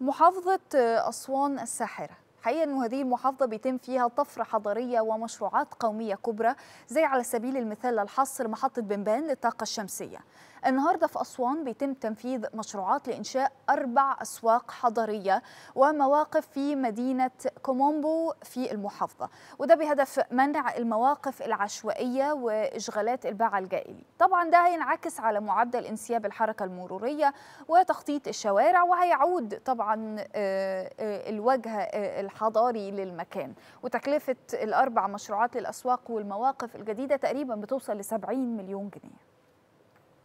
محافظة آه، أسوان الساحرة حقيقة أن هذه المحافظة بيتم فيها طفرة حضارية ومشروعات قومية كبرى زي على سبيل المثال الحصر محطة بنبان للطاقة الشمسية النهارده في أسوان بيتم تنفيذ مشروعات لإنشاء أربع أسواق حضرية ومواقف في مدينة كومومبو في المحافظة وده بهدف منع المواقف العشوائية وإشغالات الباعة الجائلي طبعا ده هينعكس على معدل انسياب الحركة المرورية وتخطيط الشوارع وهيعود طبعا آه، آه، الوجه آه، الحضاري للمكان وتكلفة الأربع مشروعات للأسواق والمواقف الجديدة تقريبا بتوصل ل 70 مليون جنيه